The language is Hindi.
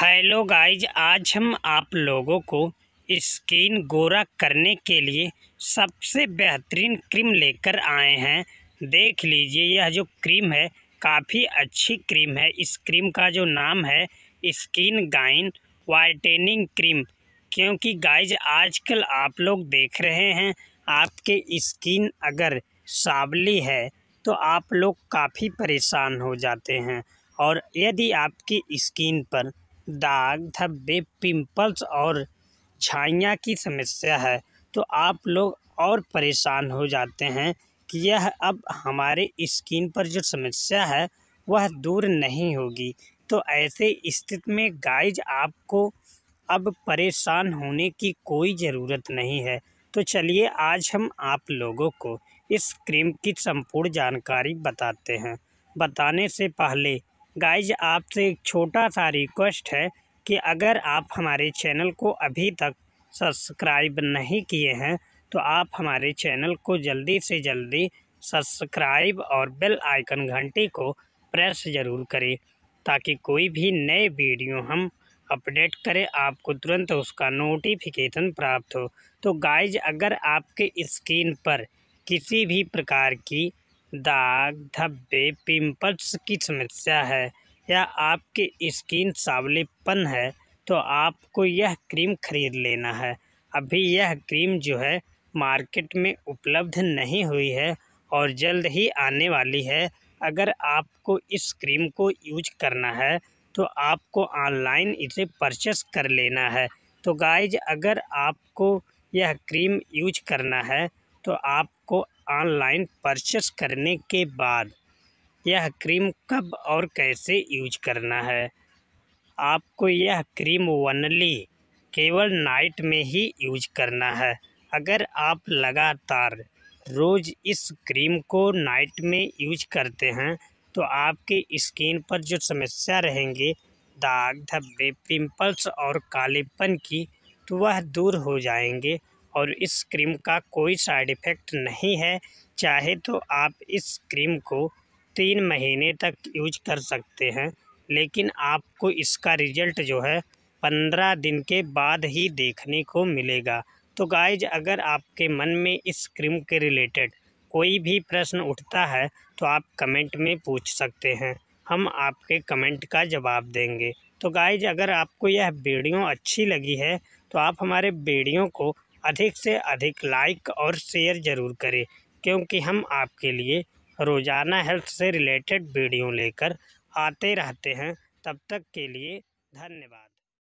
हेलो गाइज आज हम आप लोगों को स्किन गोरा करने के लिए सबसे बेहतरीन क्रीम लेकर आए हैं देख लीजिए यह जो क्रीम है काफ़ी अच्छी क्रीम है इस क्रीम का जो नाम है स्किन गाइन वाइटेनिंग क्रीम क्योंकि गाइज आजकल आप लोग देख रहे हैं आपके स्किन अगर सावली है तो आप लोग काफ़ी परेशान हो जाते हैं और यदि आपकी स्किन पर दाग धब्बे पिंपल्स और छाइयाँ की समस्या है तो आप लोग और परेशान हो जाते हैं कि यह अब हमारे स्किन पर जो समस्या है वह दूर नहीं होगी तो ऐसे स्थिति में गाइज आपको अब परेशान होने की कोई ज़रूरत नहीं है तो चलिए आज हम आप लोगों को इस क्रीम की संपूर्ण जानकारी बताते हैं बताने से पहले गाइज आपसे एक छोटा सा रिक्वेस्ट है कि अगर आप हमारे चैनल को अभी तक सब्सक्राइब नहीं किए हैं तो आप हमारे चैनल को जल्दी से जल्दी सब्सक्राइब और बेल आइकन घंटी को प्रेस ज़रूर करें ताकि कोई भी नए वीडियो हम अपडेट करें आपको तुरंत उसका नोटिफिकेशन प्राप्त हो तो गाइज अगर आपके स्क्रीन पर किसी भी प्रकार की दाग धब्बे पिंपल्स की समस्या है या आपकी स्किन सावलीपन है तो आपको यह क्रीम खरीद लेना है अभी यह क्रीम जो है मार्केट में उपलब्ध नहीं हुई है और जल्द ही आने वाली है अगर आपको इस क्रीम को यूज करना है तो आपको ऑनलाइन इसे परचेस कर लेना है तो गाइज अगर आपको यह क्रीम यूज करना है तो आपको ऑनलाइन परचेस करने के बाद यह क्रीम कब और कैसे यूज करना है आपको यह क्रीम वनली केवल नाइट में ही यूज करना है अगर आप लगातार रोज़ इस क्रीम को नाइट में यूज करते हैं तो आपके स्किन पर जो समस्या रहेंगे दाग धब्बे पिंपल्स और कालेपन की तो वह दूर हो जाएंगे और इस क्रीम का कोई साइड इफ़ेक्ट नहीं है चाहे तो आप इस क्रीम को तीन महीने तक यूज कर सकते हैं लेकिन आपको इसका रिजल्ट जो है पंद्रह दिन के बाद ही देखने को मिलेगा तो गाइज अगर आपके मन में इस क्रीम के रिलेटेड कोई भी प्रश्न उठता है तो आप कमेंट में पूछ सकते हैं हम आपके कमेंट का जवाब देंगे तो गाइज अगर आपको यह वीडियो अच्छी लगी है तो आप हमारे वीडियो को अधिक से अधिक लाइक और शेयर ज़रूर करें क्योंकि हम आपके लिए रोज़ाना हेल्थ से रिलेटेड वीडियो लेकर आते रहते हैं तब तक के लिए धन्यवाद